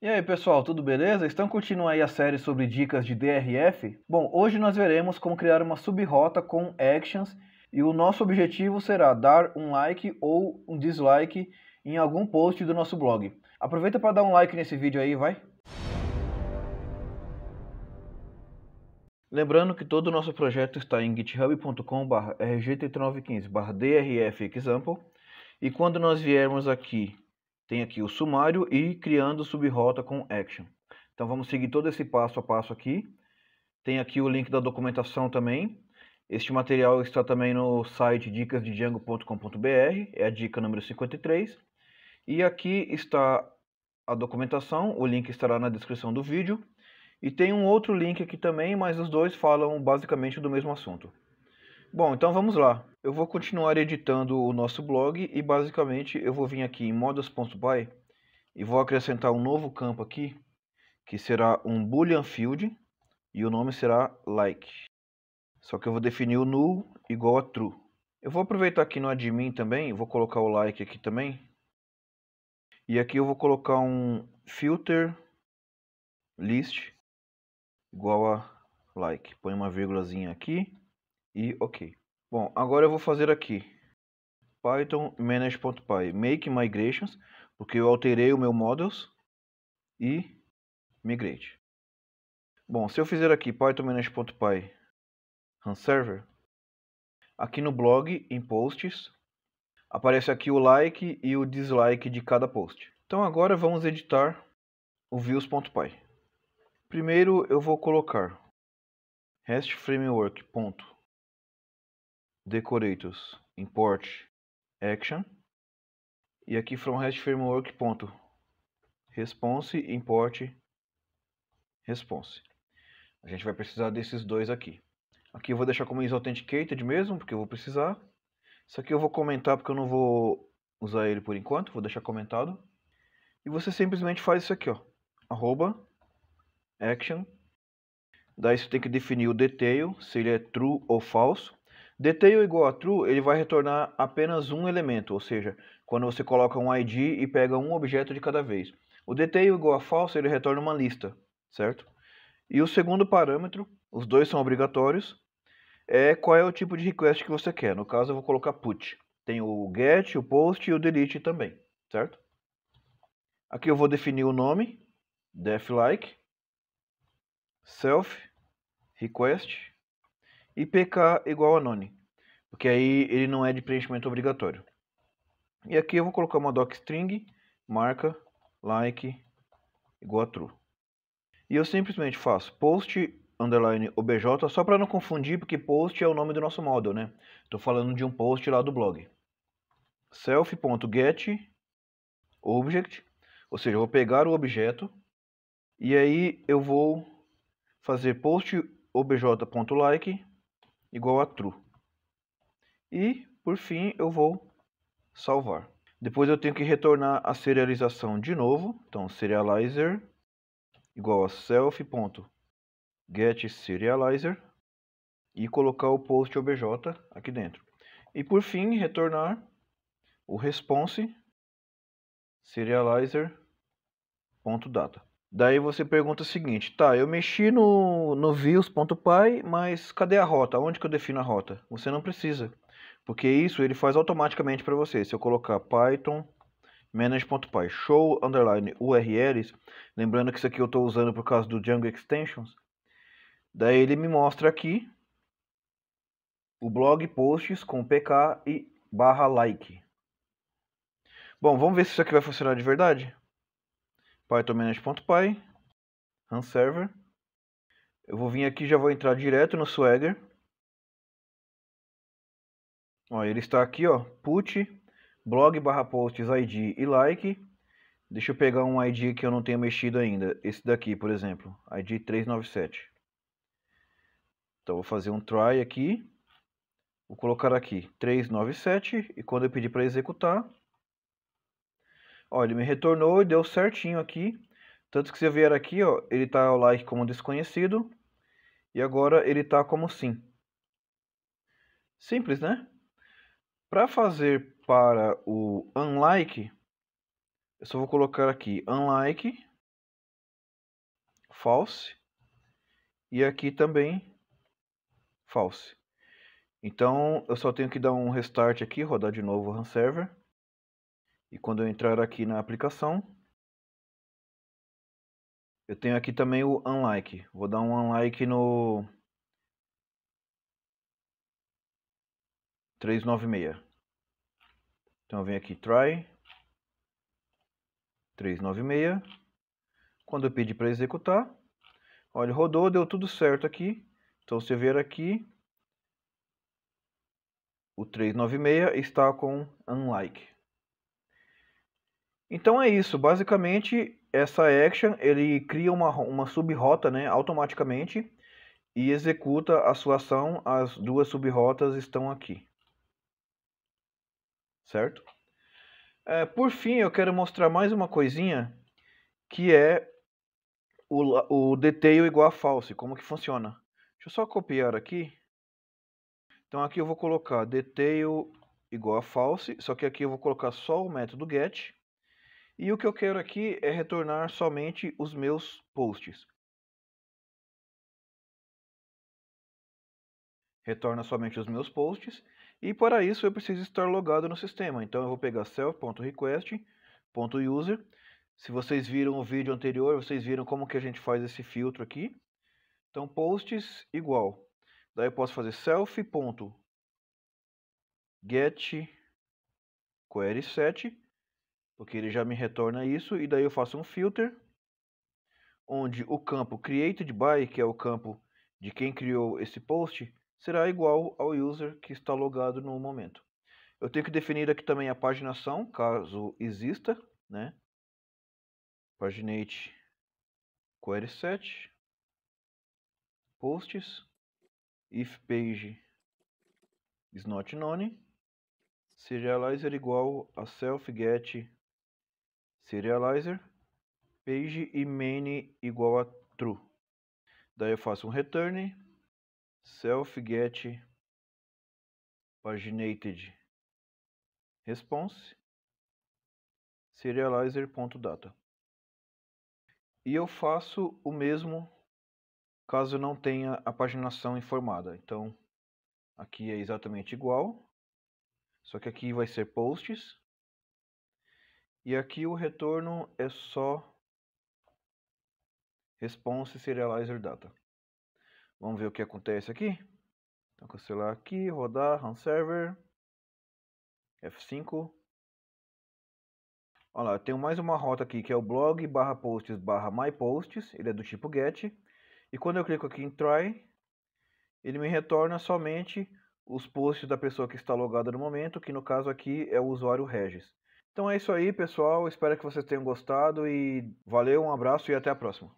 E aí pessoal, tudo beleza? Estão curtindo aí a série sobre dicas de DRF? Bom, hoje nós veremos como criar uma subrota com actions e o nosso objetivo será dar um like ou um dislike em algum post do nosso blog. Aproveita para dar um like nesse vídeo aí, vai! Lembrando que todo o nosso projeto está em github.com/rgt3915/drfexample e quando nós viermos aqui tem aqui o sumário e criando subrota com action. Então vamos seguir todo esse passo a passo aqui. Tem aqui o link da documentação também. Este material está também no site dicasdedjango.com.br, é a dica número 53. E aqui está a documentação, o link estará na descrição do vídeo. E tem um outro link aqui também, mas os dois falam basicamente do mesmo assunto. Bom, então vamos lá. Eu vou continuar editando o nosso blog e basicamente eu vou vir aqui em modas.by e vou acrescentar um novo campo aqui que será um boolean field e o nome será like. Só que eu vou definir o null igual a true. Eu vou aproveitar aqui no admin também, vou colocar o like aqui também. E aqui eu vou colocar um filter list igual a like. Põe uma vírgulazinha aqui e ok. Bom, agora eu vou fazer aqui python manage.py make migrations, porque eu alterei o meu models e migrate. Bom, se eu fizer aqui python manage.py run server, aqui no blog, em posts, aparece aqui o like e o dislike de cada post. Então agora vamos editar o views.py. Primeiro eu vou colocar restframework.py decorators, import, action, e aqui from REST framework ponto response import response. A gente vai precisar desses dois aqui. Aqui eu vou deixar como is authenticated mesmo, porque eu vou precisar. Isso aqui eu vou comentar porque eu não vou usar ele por enquanto, vou deixar comentado. E você simplesmente faz isso aqui, ó. Arroba, action. Daí você tem que definir o detail, se ele é true ou falso. Detail igual a true, ele vai retornar apenas um elemento, ou seja, quando você coloca um id e pega um objeto de cada vez. O detail igual a false, ele retorna uma lista, certo? E o segundo parâmetro, os dois são obrigatórios, é qual é o tipo de request que você quer. No caso, eu vou colocar put. Tem o get, o post e o delete também, certo? Aqui eu vou definir o nome, def like, self, request, e PK igual a none, porque aí ele não é de preenchimento obrigatório. E aqui eu vou colocar uma docstring, marca, like, igual a true. E eu simplesmente faço post underline obj, só para não confundir, porque post é o nome do nosso model, né? Estou falando de um post lá do blog. self.get object, ou seja, eu vou pegar o objeto e aí eu vou fazer post obj.like igual a true. E, por fim, eu vou salvar. Depois eu tenho que retornar a serialização de novo. Então, serializer igual a self.getSerializer e colocar o post obj aqui dentro. E por fim, retornar o response serializer.data. Daí você pergunta o seguinte, tá, eu mexi no, no views.py, mas cadê a rota? Onde que eu defino a rota? Você não precisa, porque isso ele faz automaticamente para você. Se eu colocar python manage.py show underline urls, lembrando que isso aqui eu estou usando por causa do Django Extensions, daí ele me mostra aqui o blog posts com pk e barra like. Bom, vamos ver se isso aqui vai funcionar de verdade? python-py, runserver. Eu vou vir aqui já vou entrar direto no Swagger. Ó, ele está aqui, ó, put, blog barra posts ID e like. Deixa eu pegar um ID que eu não tenho mexido ainda. Esse daqui, por exemplo, ID 397. Então vou fazer um try aqui. Vou colocar aqui 397 e quando eu pedir para executar, Ó, ele me retornou e deu certinho aqui. Tanto que se eu vier aqui, ó, ele tá o like como desconhecido. E agora ele tá como sim. Simples, né? Para fazer para o unlike, eu só vou colocar aqui unlike false e aqui também false. Então eu só tenho que dar um restart aqui, rodar de novo o run server. E quando eu entrar aqui na aplicação, eu tenho aqui também o unlike. Vou dar um unlike no 396. Então eu venho aqui try 396. Quando eu pedir para executar, olha, rodou, deu tudo certo aqui. Então você ver aqui o 396 está com unlike. Então é isso, basicamente essa action ele cria uma, uma subrota né, automaticamente e executa a sua ação, as duas subrotas estão aqui. Certo? É, por fim, eu quero mostrar mais uma coisinha que é o, o detail igual a false, como que funciona. Deixa eu só copiar aqui. Então aqui eu vou colocar detail igual a false, só que aqui eu vou colocar só o método get e o que eu quero aqui é retornar somente os meus posts. Retorna somente os meus posts. E para isso eu preciso estar logado no sistema. Então eu vou pegar self.request.user. Se vocês viram o vídeo anterior, vocês viram como que a gente faz esse filtro aqui. Então posts igual. Daí eu posso fazer self.get query set porque ele já me retorna isso, e daí eu faço um filter, onde o campo created by, que é o campo de quem criou esse post, será igual ao user que está logado no momento. Eu tenho que definir aqui também a paginação, caso exista, né? Paginate query set, posts, if page is not known, serializer igual a self get serializer, page e main igual a true. Daí eu faço um return, self get paginated response serializer.data. E eu faço o mesmo caso não tenha a paginação informada. Então, aqui é exatamente igual, só que aqui vai ser posts, e aqui o retorno é só response serializer data. Vamos ver o que acontece aqui. Então cancelar aqui, rodar, run server, F5. Olha lá, tenho mais uma rota aqui que é o blog barra posts barra my posts, ele é do tipo get. E quando eu clico aqui em try, ele me retorna somente os posts da pessoa que está logada no momento, que no caso aqui é o usuário Regis. Então é isso aí, pessoal. Espero que vocês tenham gostado e valeu, um abraço e até a próxima.